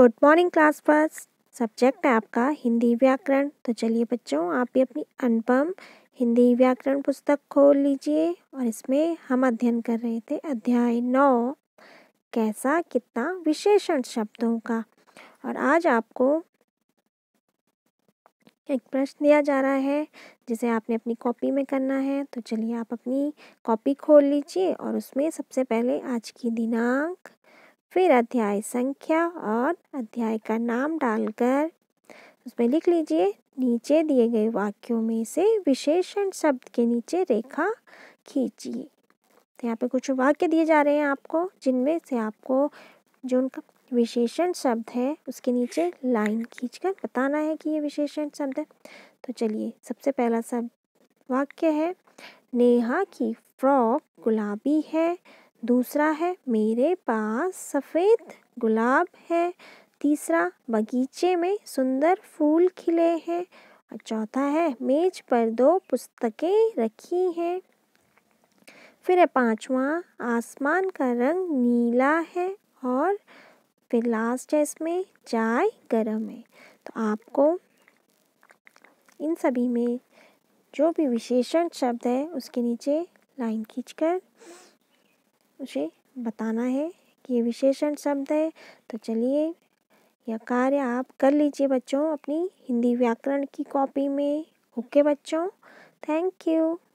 good morning class first subject है आपका हिंदी व्याकरण तो चलिए बच्चों आप भी अपनी अनुपम हिंदी व्याकरण पुस्तक खोल लीजिए और इसमें हम अध्ययन कर रहे थे अध्याय नौ कैसा कितना विशेषण शब्दों का और आज आपको एक प्रश्न दिया जा रहा है जिसे आपने अपनी कॉपी में करना है तो चलिए आप अपनी कॉपी खोल लीजिए और उसमें सबसे पहले आज की दिनांक फिर अध्याय संख्या और अध्याय का नाम डालकर उसमें लिख लीजिए नीचे दिए गए वाक्यों में से विशेषण शब्द के नीचे रेखा खींचिए तो यहाँ पे कुछ वाक्य दिए जा रहे हैं आपको जिनमें से आपको जो उनका विशेषण शब्द है उसके नीचे लाइन खींचकर बताना है कि ये विशेषण शब्द है तो चलिए सबसे पहला शब्द वाक्य है नेहा की फ्रॉक गुलाबी है दूसरा है मेरे पास सफ़ेद गुलाब है तीसरा बगीचे में सुंदर फूल खिले हैं और चौथा है मेज पर दो पुस्तकें रखी हैं फिर है पांचवा आसमान का रंग नीला है और फिर लास्ट है इसमें चाय गर्म है तो आपको इन सभी में जो भी विशेषण शब्द है उसके नीचे लाइन खींचकर उसे बताना है कि ये विशेषण शब्द है तो चलिए यह कार्य आप कर लीजिए बच्चों अपनी हिंदी व्याकरण की कॉपी में ओके बच्चों थैंक यू